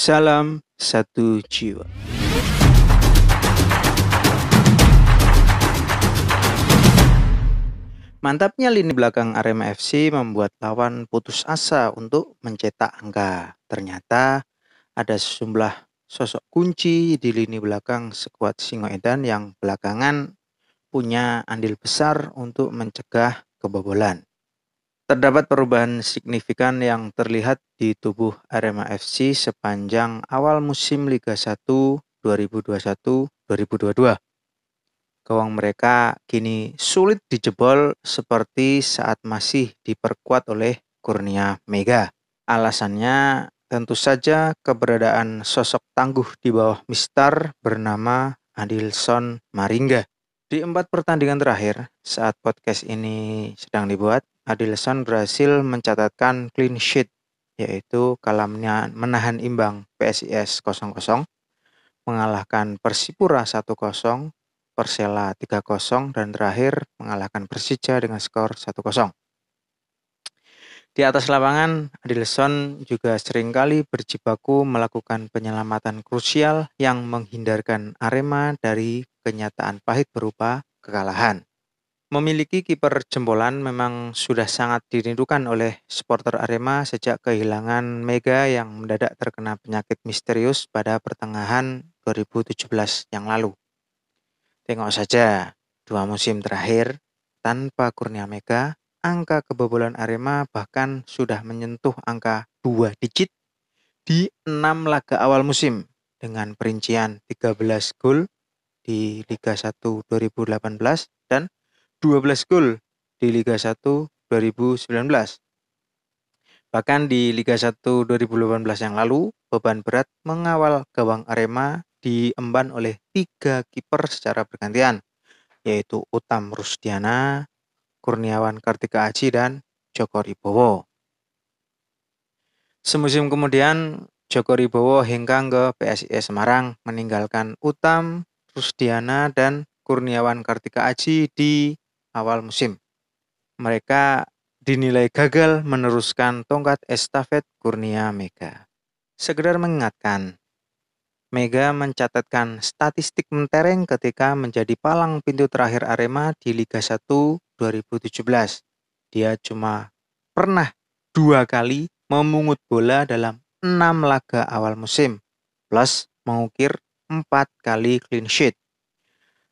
Salam satu jiwa. Mantapnya lini belakang Arema FC membuat lawan putus asa untuk mencetak angka. Ternyata ada sejumlah sosok kunci di lini belakang sekuat Singoedan yang belakangan punya andil besar untuk mencegah kebobolan. Terdapat perubahan signifikan yang terlihat di tubuh Arema FC sepanjang awal musim Liga 1 2021-2022. Gawang mereka kini sulit dijebol seperti saat masih diperkuat oleh Kurnia Mega. Alasannya tentu saja keberadaan sosok tangguh di bawah Mistar bernama Adilson Maringa. Di empat pertandingan terakhir saat podcast ini sedang dibuat, Adilson berhasil mencatatkan clean sheet yaitu kalamnya menahan imbang PSIS 0-0, mengalahkan Persipura 1-0, Persela 3-0 dan terakhir mengalahkan Persija dengan skor 1-0. Di atas lapangan, Adilson juga seringkali berjibaku melakukan penyelamatan krusial yang menghindarkan Arema dari kenyataan pahit berupa kekalahan. Memiliki kiper jempolan memang sudah sangat dirindukan oleh supporter Arema sejak kehilangan Mega yang mendadak terkena penyakit misterius pada pertengahan 2017 yang lalu. Tengok saja, dua musim terakhir tanpa Kurnia Mega, angka kebobolan Arema bahkan sudah menyentuh angka dua digit di enam laga awal musim dengan perincian 13 gol di Liga 1 2018 dan 12 gol di Liga 1 2019. Bahkan di Liga 1 2018 yang lalu, beban berat mengawal gawang Arema diemban oleh tiga kiper secara bergantian, yaitu Utam Rusdiana, Kurniawan Kartika Aji, dan Joko Ribowo. Semusim kemudian, Joko Ribowo hengkang ke PSIS Semarang meninggalkan Utam, Rusdiana, dan Kurniawan Kartika Aji di awal musim. Mereka dinilai gagal meneruskan tongkat estafet Kurnia Mega. Segera mengingatkan, Mega mencatatkan statistik mentereng ketika menjadi palang pintu terakhir Arema di Liga 1 2017. Dia cuma pernah dua kali memungut bola dalam enam laga awal musim, plus mengukir empat kali clean sheet.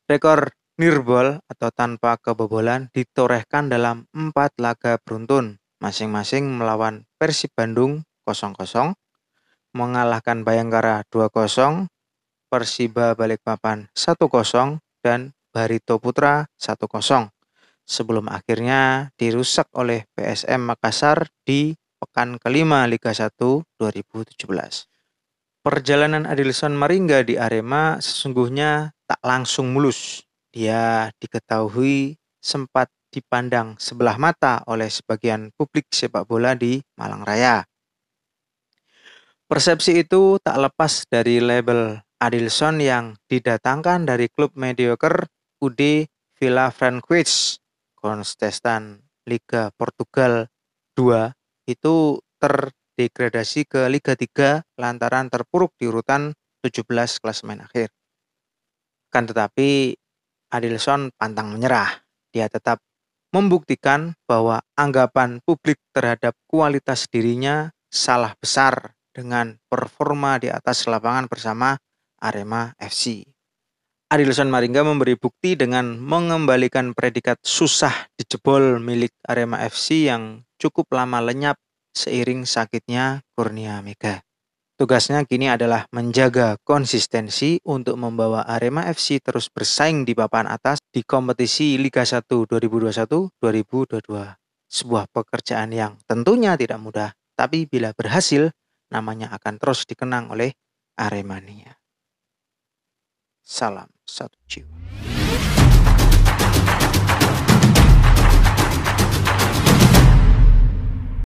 Rekor nirbol atau tanpa kebobolan ditorehkan dalam empat laga beruntun, masing-masing melawan Persib Bandung 0-0, mengalahkan Bayangkara 2-0, Persiba Balikpapan 1-0, dan Barito Putra 1-0. Sebelum akhirnya dirusak oleh PSM Makassar di pekan kelima Liga 1 2017. Perjalanan Adilson Maringa di Arema sesungguhnya tak langsung mulus. Ia diketahui sempat dipandang sebelah mata oleh sebagian publik sepak bola di Malang Raya. Persepsi itu tak lepas dari label Adilson yang didatangkan dari klub mediocre UD Villa Franquist, kontestan Liga Portugal 2 itu terdegradasi ke Liga 3 lantaran terpuruk di urutan 17 klasemen akhir. Kan tetapi Adilson pantang menyerah. Dia tetap membuktikan bahwa anggapan publik terhadap kualitas dirinya salah besar dengan performa di atas lapangan bersama Arema FC. Adilson Maringa memberi bukti dengan mengembalikan predikat susah dijebol milik Arema FC yang cukup lama lenyap seiring sakitnya Kurnia Mega. Tugasnya kini adalah menjaga konsistensi untuk membawa Arema FC terus bersaing di papan atas di kompetisi Liga 1 2021-2022. Sebuah pekerjaan yang tentunya tidak mudah, tapi bila berhasil, namanya akan terus dikenang oleh Aremania. Salam satu jiwa.